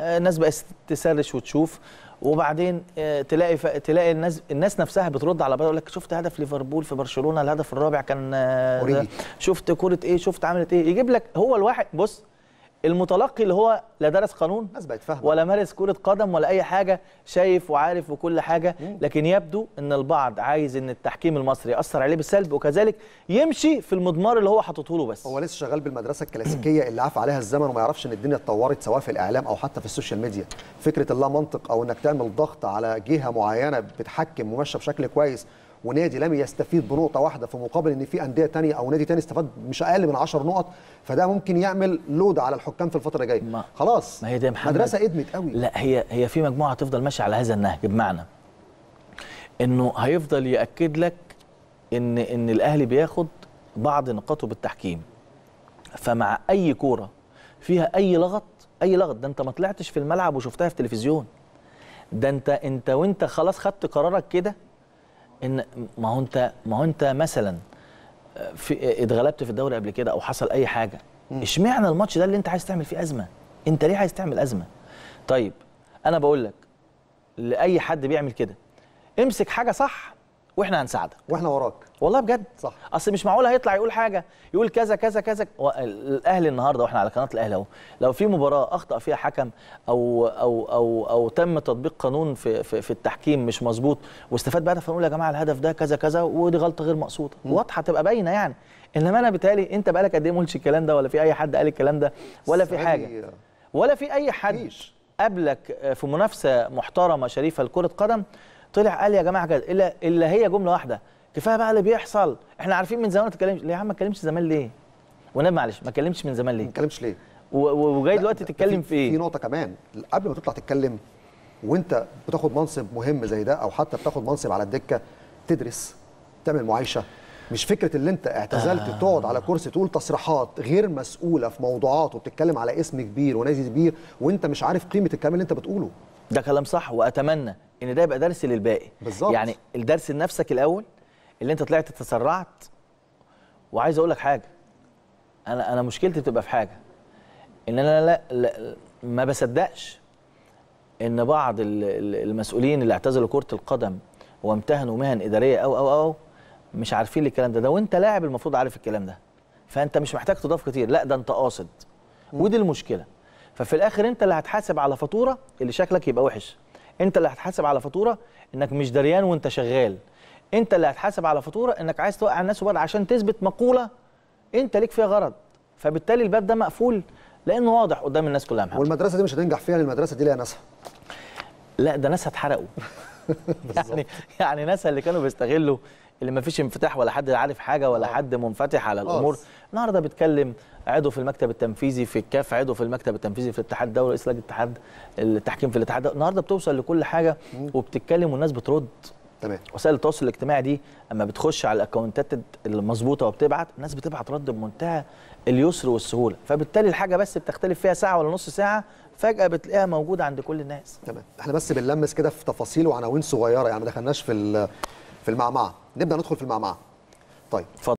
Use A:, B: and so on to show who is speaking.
A: آه، الناس بقت تسرش وتشوف وبعدين آه، تلاقي ف... تلاقي الناس الناس نفسها بترد على بعض يقول لك شفت هدف ليفربول في برشلونه الهدف الرابع كان آه، أوريدي. شفت كره ايه شفت عملت ايه يجيب لك هو الواحد بص المتلقي اللي هو لا درس قانون بقت فاهمه ولا مارس كره قدم ولا اي حاجه شايف وعارف وكل حاجه لكن يبدو ان
B: البعض عايز ان التحكيم المصري ياثر عليه بالسلب وكذلك يمشي في المضمار اللي هو حاططه له بس هو لسه شغال بالمدرسه الكلاسيكيه اللي عاف عليها الزمن وما يعرفش ان الدنيا اتطورت سواء في الاعلام او حتى في السوشيال ميديا فكره اللا منطق او انك تعمل ضغط على جهه معينه بتحكم وماشيه بشكل كويس ونادي لم يستفيد بنقطه واحده في مقابل ان في انديه تانية او نادي تاني استفاد مش اقل من 10 نقط فده ممكن يعمل لود على الحكام في الفتره الجايه خلاص ما هي دي محمد مدرسه ادمت قوي
A: لا هي هي في مجموعه هتفضل ماشيه على هذا النهج بمعنى انه هيفضل ياكد لك ان ان الاهلي بياخد بعض نقاطه بالتحكيم فمع اي كوره فيها اي لغط اي لغط ده انت ما طلعتش في الملعب وشفتها في التلفزيون ده انت انت وانت خلاص خدت قرارك كده ان ما هو انت ما هو انت مثلا في اتغلبت في الدوري قبل كده او حصل اي حاجه اشمعنى الماتش ده اللي انت عايز تعمل فيه ازمه انت ليه عايز تعمل ازمه طيب انا بقول لك لاي حد بيعمل كده امسك حاجه صح واحنا هنساعدك واحنا وراك والله بجد صح اصل مش معقول هيطلع يقول حاجه يقول كذا كذا كذا الاهلي النهارده واحنا على قناه الاهلي اهو لو في مباراه اخطا فيها حكم او او او او تم تطبيق قانون في في, في التحكيم مش مظبوط واستفاد بعدها فنقول يا جماعه الهدف ده كذا كذا ودي غلطه غير مقصوده واضحه تبقى باينه يعني انما انا بتالي انت بقالك قد ايه ما قلتش الكلام ده ولا في اي حد قال الكلام ده ولا في حاجه ولا في اي حد قبلك في منافسه محترمه شريفه لكره قدم طلع قال يا جماعه كده الا الا هي جمله واحده كفايه بقى اللي بيحصل احنا عارفين من زمان ما تتكلمش ليه يا عم ما تتكلمش زمان ليه
B: ونبي معلش ما اتكلمش من زمان ليه ما اتكلمش ليه وجاي دلوقتي تتكلم في ايه في نقطه كمان قبل ما تطلع تتكلم وانت بتاخد منصب مهم زي ده او حتى بتاخد منصب على الدكه تدرس تعمل معايشه مش فكره اللي انت اعتزلت آه. تقعد على كرسي تقول تصريحات غير مسؤوله في موضوعات وبتتكلم على اسم كبير ونادي كبير وانت مش عارف قيمه الكلام اللي انت بتقوله
A: ده كلام صح واتمنى ان ده يبقى درس للباقي بالظبط يعني الدرس لنفسك الاول اللي انت طلعت تسرعت وعايز اقول لك حاجه انا انا مشكلتي بتبقى في حاجه ان انا لا, لا ما بصدقش ان بعض المسؤولين اللي اعتزلوا كره القدم وامتهنوا مهن اداريه او او او مش عارفين الكلام ده ده وانت لاعب المفروض عارف الكلام ده فانت مش محتاج تضاف كتير لا ده انت قاصد ودي المشكله ففي الاخر انت اللي هتحاسب على فاتوره اللي شكلك يبقى وحش انت اللي هتحاسب على فاتوره انك مش دريان وانت شغال انت اللي هتحاسب على فاتوره انك عايز توقع الناس وبعد عشان تثبت مقوله انت ليك
B: فيها غرض فبالتالي الباب ده مقفول لانه واضح قدام الناس كلها محمد. والمدرسه دي مش هتنجح فيها المدرسه دي ليها ناسها لا ده ناس هتحرقوا
A: يعني يعني ناسها اللي كانوا بيستغلوا اللي ما فيش انفتاح ولا حد عارف حاجه ولا آه. حد منفتح على الامور النهارده بيتكلم عضو في المكتب التنفيذي في الكاف عضو في المكتب التنفيذي في الاتحاد الدولي رئيس لجنه الاتحاد التحكيم في الاتحاد النهارده بتوصل لكل حاجه وبتتكلم والناس بترد تمام وسائل التواصل الاجتماعي دي اما بتخش على الاكونتات المظبوطه وبتبعت الناس بتبعت رد بمنتهى اليسر والسهوله
B: فبالتالي الحاجه بس بتختلف فيها ساعه ولا نص ساعه
A: فجاه بتلاقيها موجوده عند كل الناس تمام
B: احنا بس بنلمس كده في تفاصيل وعناوين صغيره يعني ما دخلناش في في المعمعه نبدا ندخل في المعمعه طيب فضل.